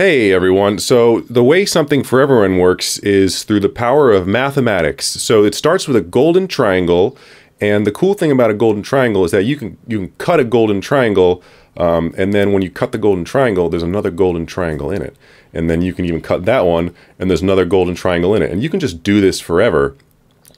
Hey everyone. So, the way Something for Everyone works is through the power of mathematics. So, it starts with a golden triangle, and the cool thing about a golden triangle is that you can you can cut a golden triangle, um, and then when you cut the golden triangle, there's another golden triangle in it, and then you can even cut that one, and there's another golden triangle in it, and you can just do this forever.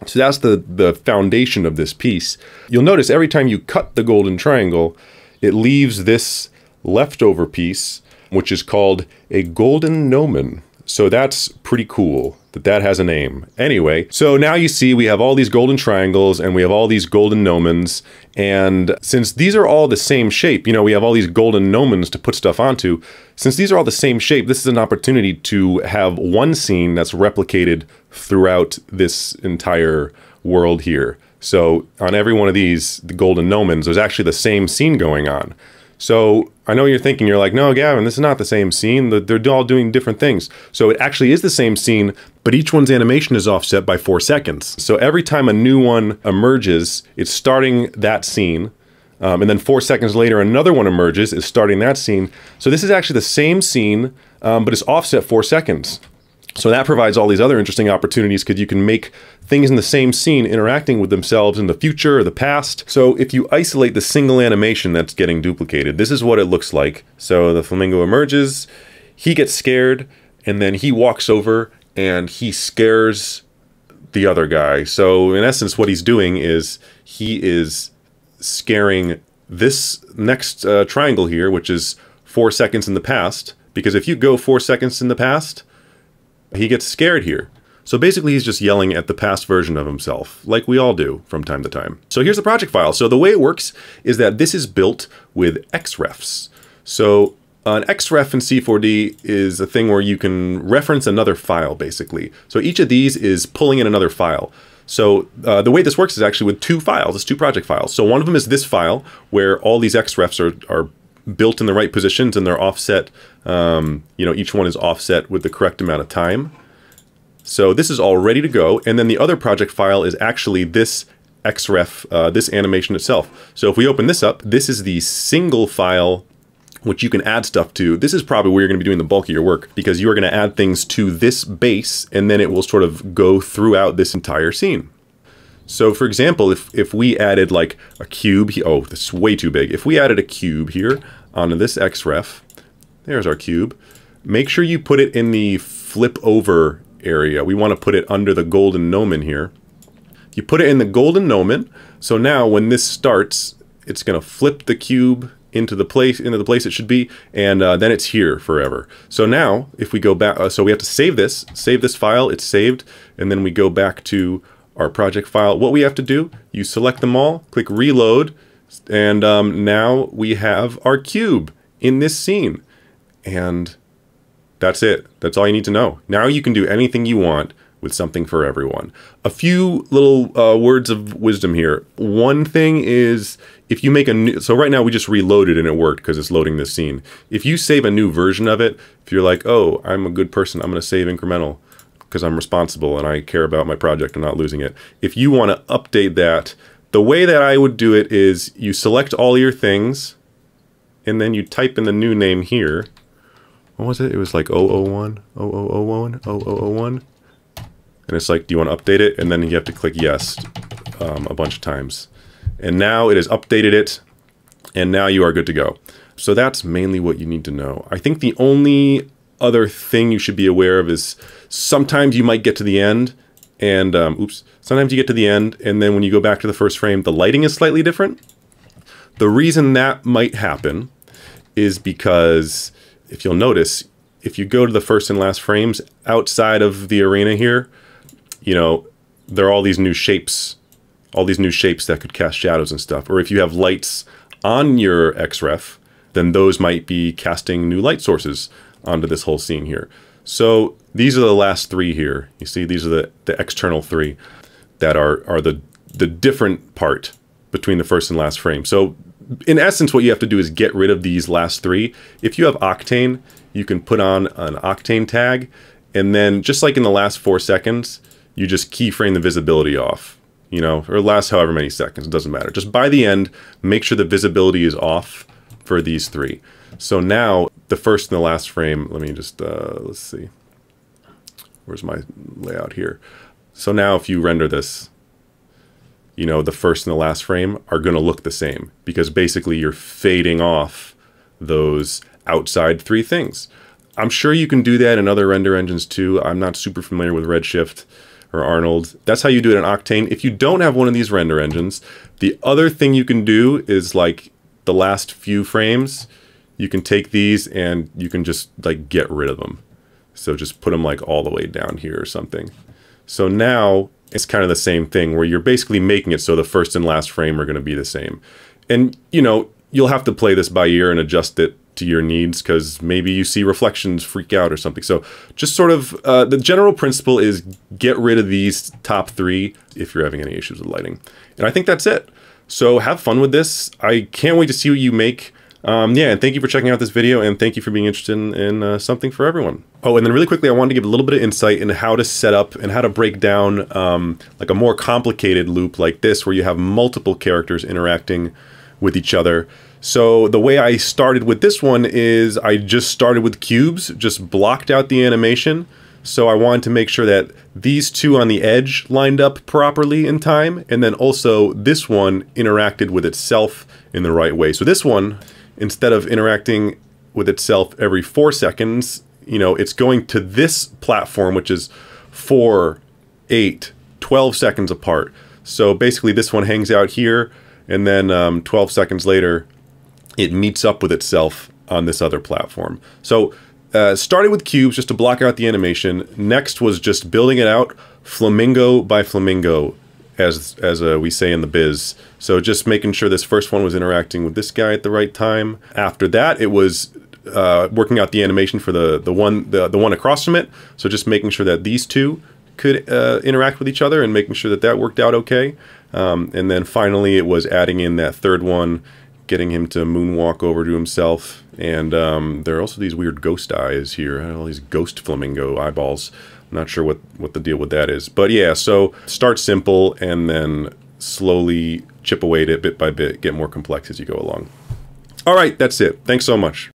So that's the the foundation of this piece. You'll notice every time you cut the golden triangle, it leaves this leftover piece which is called a golden gnomon. So that's pretty cool that that has a name. Anyway, so now you see we have all these golden triangles and we have all these golden gnomons. And since these are all the same shape, you know, we have all these golden gnomons to put stuff onto. Since these are all the same shape, this is an opportunity to have one scene that's replicated throughout this entire world here. So on every one of these, the golden gnomons, there's actually the same scene going on. So I know you're thinking, you're like, no, Gavin, this is not the same scene. They're all doing different things. So it actually is the same scene, but each one's animation is offset by four seconds. So every time a new one emerges, it's starting that scene. Um, and then four seconds later, another one emerges, is starting that scene. So this is actually the same scene, um, but it's offset four seconds. So that provides all these other interesting opportunities because you can make things in the same scene interacting with themselves in the future or the past. So if you isolate the single animation that's getting duplicated, this is what it looks like. So the flamingo emerges, he gets scared, and then he walks over and he scares the other guy. So in essence, what he's doing is he is scaring this next uh, triangle here, which is four seconds in the past. Because if you go four seconds in the past, he gets scared here. So basically he's just yelling at the past version of himself, like we all do from time to time. So here's the project file. So the way it works is that this is built with xrefs. So an xref in C4D is a thing where you can reference another file, basically. So each of these is pulling in another file. So uh, the way this works is actually with two files, it's two project files. So one of them is this file where all these xrefs are, are built in the right positions and they're offset, um, you know, each one is offset with the correct amount of time. So this is all ready to go. And then the other project file is actually this XREF, uh, this animation itself. So if we open this up, this is the single file which you can add stuff to. This is probably where you're gonna be doing the bulk of your work because you are gonna add things to this base and then it will sort of go throughout this entire scene. So for example, if, if we added like a cube, oh, this is way too big. If we added a cube here onto this xref, there's our cube, make sure you put it in the flip over area. We want to put it under the golden gnomon here. You put it in the golden gnomon, so now when this starts, it's going to flip the cube into the place into the place it should be, and uh, then it's here forever. So now, if we go back, uh, so we have to save this, save this file, it's saved, and then we go back to our project file. What we have to do, you select them all, click reload, and um, now we have our cube in this scene. And that's it. That's all you need to know. Now you can do anything you want with something for everyone. A few little uh, words of wisdom here. One thing is if you make a new, so right now we just reloaded and it worked because it's loading this scene. If you save a new version of it, if you're like, oh, I'm a good person, I'm going to save incremental because I'm responsible and I care about my project and not losing it. If you want to update that, the way that I would do it is you select all your things and then you type in the new name here. What was it? It was like 001, 0001, 0001. And it's like, do you want to update it? And then you have to click yes um, a bunch of times. And now it has updated it and now you are good to go. So that's mainly what you need to know. I think the only other thing you should be aware of is sometimes you might get to the end and, um, oops, sometimes you get to the end and then when you go back to the first frame, the lighting is slightly different. The reason that might happen is because if you'll notice, if you go to the first and last frames outside of the arena here, you know, there are all these new shapes, all these new shapes that could cast shadows and stuff. Or if you have lights on your XREF, then those might be casting new light sources onto this whole scene here. So these are the last three here. You see, these are the, the external three that are, are the, the different part between the first and last frame. So in essence, what you have to do is get rid of these last three. If you have Octane, you can put on an Octane tag, and then just like in the last four seconds, you just keyframe the visibility off, you know, or last however many seconds, it doesn't matter. Just by the end, make sure the visibility is off for these three. So now the first and the last frame, let me just, uh, let's see. Where's my layout here? So now if you render this, you know, the first and the last frame are going to look the same because basically you're fading off those outside three things. I'm sure you can do that in other render engines too. I'm not super familiar with Redshift or Arnold. That's how you do it in Octane. If you don't have one of these render engines, the other thing you can do is like the last few frames, you can take these and you can just like get rid of them. So just put them like all the way down here or something. So now it's kind of the same thing where you're basically making it so the first and last frame are going to be the same. And you know, you'll have to play this by ear and adjust it to your needs because maybe you see reflections freak out or something. So just sort of uh, the general principle is get rid of these top three if you're having any issues with lighting. And I think that's it. So have fun with this. I can't wait to see what you make um, yeah, and thank you for checking out this video, and thank you for being interested in, in uh, something for everyone. Oh, and then really quickly, I wanted to give a little bit of insight in how to set up and how to break down um, like a more complicated loop like this, where you have multiple characters interacting with each other. So the way I started with this one is I just started with cubes, just blocked out the animation. So I wanted to make sure that these two on the edge lined up properly in time, and then also this one interacted with itself in the right way. So this one instead of interacting with itself every four seconds, you know, it's going to this platform, which is four, eight, 12 seconds apart. So basically, this one hangs out here, and then um, 12 seconds later, it meets up with itself on this other platform. So uh, with cubes just to block out the animation. Next was just building it out flamingo by flamingo as as uh, we say in the biz. So just making sure this first one was interacting with this guy at the right time. After that, it was uh, working out the animation for the the one the, the one across from it. So just making sure that these two could uh, interact with each other and making sure that that worked out okay. Um, and then finally, it was adding in that third one, getting him to moonwalk over to himself. And um, there are also these weird ghost eyes here. All these ghost flamingo eyeballs not sure what, what the deal with that is. But yeah, so start simple and then slowly chip away at it bit by bit, get more complex as you go along. All right, that's it. Thanks so much.